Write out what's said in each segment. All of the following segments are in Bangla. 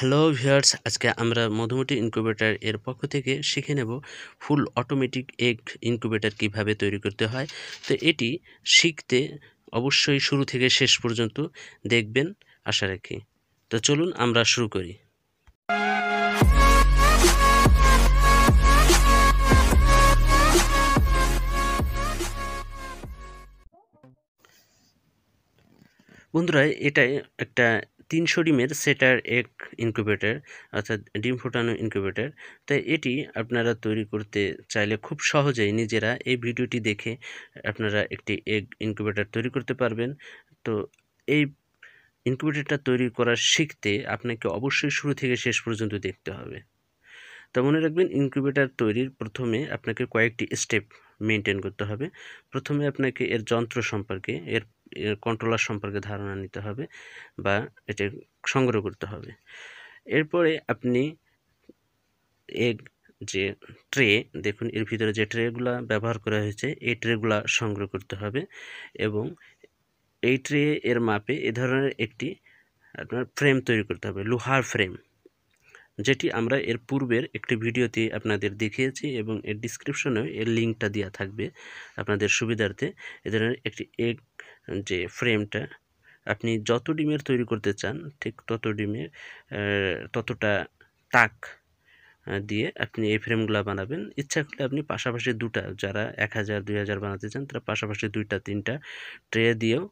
হ্যালো ভিয়ার্স আজকে আমরা মধুমতি ইনকিউবেটার এর পক্ষ থেকে শিখে নেব ফুল অটোমেটিক এগ ইনকিউবেটার কিভাবে তৈরি করতে হয় তো এটি শিখতে অবশ্যই শুরু থেকে শেষ পর্যন্ত দেখবেন আশা রাখি তো চলুন আমরা শুরু করি বন্ধুরা এটাই একটা তিনশো ডিমের সেটার এক ইনকিউবেটার অর্থাৎ ডিম ফোটানো ইনকিউবেটার তাই এটি আপনারা তৈরি করতে চাইলে খুব সহজেই নিজেরা এই ভিডিওটি দেখে আপনারা একটি এগ ইনকিউবেটার তৈরি করতে পারবেন তো এই ইনকিউবেটারটা তৈরি করা শিখতে আপনাকে অবশ্যই শুরু থেকে শেষ পর্যন্ত দেখতে হবে তো মনে রাখবেন ইনকিউবেটার তৈরির প্রথমে আপনাকে কয়েকটি স্টেপ মেনটেন করতে হবে প্রথমে আপনাকে এর যন্ত্র সম্পর্কে এর কন্ট্রোলার সম্পর্কে ধারণা নিতে হবে বা এটা সংগ্রহ করতে হবে এরপরে আপনি এগ যে ট্রে দেখুন এর ভিতরে যে ট্রেগুলা ব্যবহার করা হয়েছে এই ট্রেগুলা সংগ্রহ করতে হবে এবং এই ট্রে এর মাপে এ ধরনের একটি আপনার ফ্রেম তৈরি করতে হবে লোহার ফ্রেম যেটি আমরা এর পূর্বের একটি ভিডিওতে আপনাদের দেখিয়েছি এবং এর ডিসক্রিপশনেও এর লিঙ্কটা দেওয়া থাকবে আপনাদের সুবিধার্থে এ ধরনের একটি এগ যে ফ্রেমটা আপনি যত ডিমের তৈরি করতে চান ঠিক তত ডিমের ততটা তাক দিয়ে আপনি এই ফ্রেমগুলো বানাবেন ইচ্ছা করলে আপনি পাশাপাশি দুটা যারা এক হাজার দুই হাজার বানাতে চান তারা পাশাপাশি দুইটা তিনটা ট্রে দিয়েও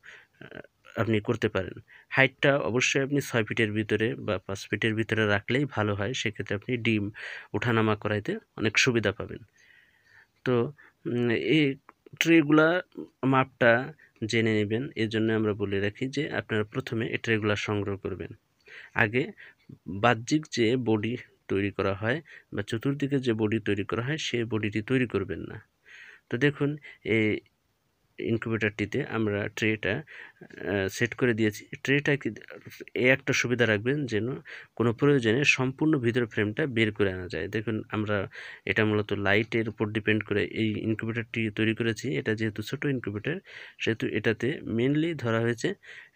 আপনি করতে পারেন হাইটটা অবশ্যই আপনি ছয় ফিটের ভিতরে বা পাঁচ ফিটের ভিতরে রাখলেই ভালো হয় সেক্ষেত্রে আপনি ডিম ওঠানামা করাইতে অনেক সুবিধা পাবেন তো এই ট্রেগুলা মাপটা জেনে নেবেন এর জন্য আমরা বলে রাখি যে আপনারা প্রথমে এটা রেগুলার সংগ্রহ করবেন আগে বাহ্যিক যে বডি তৈরি করা হয় বা চতুর্দিকে যে বডি তৈরি করা হয় সেই বডিটি তৈরি করবেন না তো দেখুন এই ইনকিউবেটারটিতে আমরা ট্রেটা সেট করে দিয়েছি ট্রেটা এ একটা সুবিধা রাখবেন যেন কোনো প্রয়োজনে সম্পূর্ণ ভিতর ফ্রেমটা বের করে আনা যায় দেখুন আমরা এটা মূলত লাইটের উপর ডিপেন্ড করে এই ইনকিউবেটারটি তৈরি করেছি এটা যেহেতু ছোটো ইনকিউবেটার সেহেতু এটাতে মেনলি ধরা হয়েছে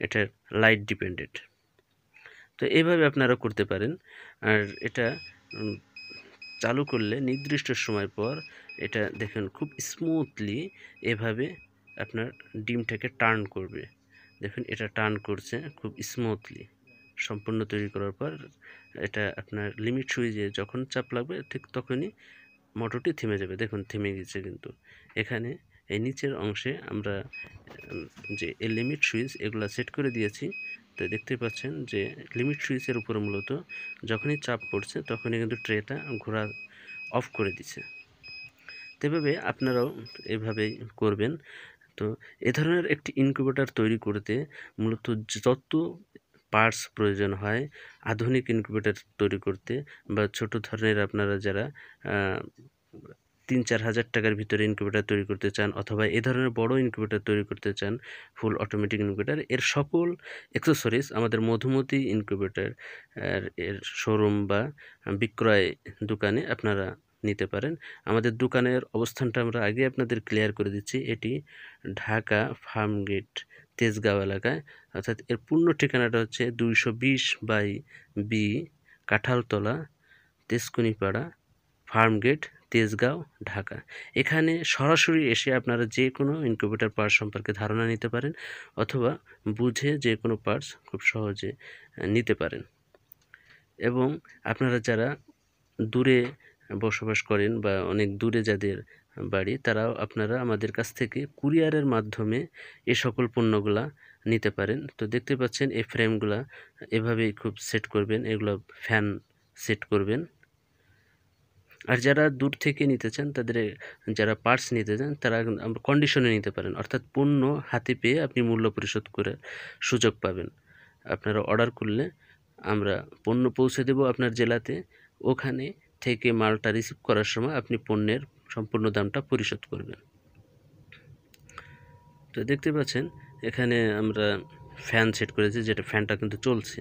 এটা লাইট ডিপেন্ডেড তো এইভাবে আপনারা করতে পারেন আর এটা চালু করলে নির্দিষ্ট সময় পর এটা দেখেন খুব স্মুথলি এভাবে আপনার ডিমটাকে টার্ন করবে দেখুন এটা টার্ন করছে খুব স্মুথলি সম্পূর্ণ তৈরি করার পর এটা আপনার লিমিট সুইচে যখন চাপ লাগবে ঠিক তখনই মোটরটি থেমে যাবে দেখুন থেমে গেছে কিন্তু এখানে এই নিচের অংশে আমরা যে এই লিমিট সুইচ এগুলা সেট করে দিয়েছি তো দেখতে পাচ্ছেন যে লিমিট সুইচের উপরে মূলত যখনই চাপ পড়ছে তখনই কিন্তু ট্রেটা ঘোরা অফ করে দিছে তেভাবে আপনারাও এভাবেই করবেন তো এ ধরনের একটি ইনকিউবেটর তৈরি করতে মূলত যত পার্টস প্রয়োজন হয় আধুনিক ইনকিউবেটর তৈরি করতে বা ছোট ধরনের আপনারা যারা তিন চার হাজার টাকার ভিতরে ইনকিউবেটার তৈরি করতে চান অথবা এ ধরনের বড় ইনকিউবেটার তৈরি করতে চান ফুল অটোমেটিক ইনকিউবেটার এর সকল অ্যাক্সেসরিজ আমাদের মধুমতি ইনকিউবেটার এর শোরুম বা বিক্রয় দোকানে আপনারা নিতে পারেন আমাদের দোকানের অবস্থানটা আমরা আগে আপনাদের ক্লিয়ার করে দিচ্ছি এটি ঢাকা ফার্ম গেট তেজগাঁও এলাকায় অর্থাৎ এর পূর্ণ ঠিকানাটা হচ্ছে দুইশো বিশ by B Kanthaltala Tejkunipara gate Tejgaon Dhaka এখানে সরাসরি এসে আপনারা যে কোনো ইনকিউবেটার পার্টস সম্পর্কে ধারণা নিতে পারেন অথবা বুঝে যে কোনো পার্টস খুব সহজে নিতে পারেন এবং আপনারা যারা দূরে বসবাস করেন বা অনেক দূরে যাদের বাড়ি তারাও আপনারা আমাদের কাছ থেকে কুরিয়ারের মাধ্যমে এ সকল পণ্যগুলা নিতে পারেন তো দেখতে পাচ্ছেন এই ফ্রেমগুলা এভাবেই খুব সেট করবেন এগুলো ফ্যান সেট করবেন আর যারা দূর থেকে নিতে চান তাদের যারা পার্টস নিতে চান তারা কন্ডিশনে নিতে পারেন অর্থাৎ পণ্য হাতে পেয়ে আপনি মূল্য পরিশোধ করে সুযোগ পাবেন আপনারা অর্ডার করলে আমরা পণ্য পৌঁছে দেব আপনার জেলাতে ওখানে থেকে মালটা রিসিভ করার সময় আপনি পণ্যের সম্পূর্ণ দামটা পরিশোধ করবেন তো দেখতে পাচ্ছেন এখানে আমরা ফ্যান সেট করেছি যেটা ফ্যানটা কিন্তু চলছে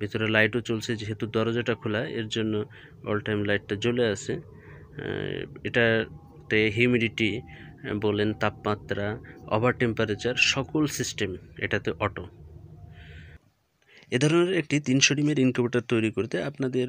ভিতরে লাইটও চলছে যেহেতু দরজাটা খোলা এর জন্য অল টাইম লাইটটা জ্বলে আছে এটাতে হিউমিডিটি বলেন তাপমাত্রা ওভার টেম্পারেচার সকল সিস্টেম এটাতে অটো এ ধরনের একটি তিনশো ডিমের ইনকিউবেটার তৈরি করতে আপনাদের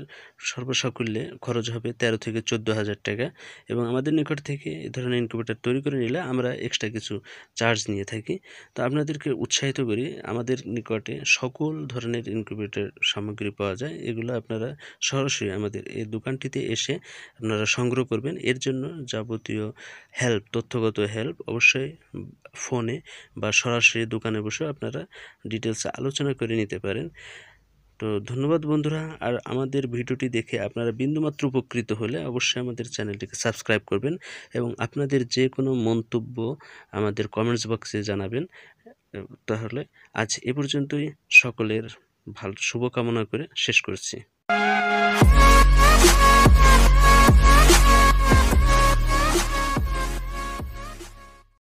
সর্বসাকুল্যে খরচ হবে তেরো থেকে চোদ্দো হাজার টাকা এবং আমাদের নিকট থেকে এ ধরনের ইনকিউবেটার তৈরি করে নিলে আমরা এক্সট্রা কিছু চার্জ নিয়ে থাকি তো আপনাদেরকে উৎসাহিত করি আমাদের নিকটে সকল ধরনের ইনকিউবেটার সামগ্রী পাওয়া যায় এগুলো আপনারা সরাসরি আমাদের এই দোকানটিতে এসে আপনারা সংগ্রহ করবেন এর জন্য যাবতীয় হেল্প তথ্যগত হেল্প অবশ্যই ফোনে বা সরাসরি দোকানে বসে আপনারা ডিটেলস আলোচনা করে নিতে পারেন পারেন তো ধন্যবাদ বন্ধুরা আর আমাদের ভিডিওটি দেখে আপনারা বিন্দুমাত্র উপকৃত হলে অবশ্যই আমাদের চ্যানেলটিকে সাবস্ক্রাইব করবেন এবং আপনাদের যে কোনো মন্তব্য আমাদের কমেন্টস বক্সে জানাবেন তাহলে আজ এ পর্যন্তই সকলের ভালো শুভকামনা করে শেষ করছি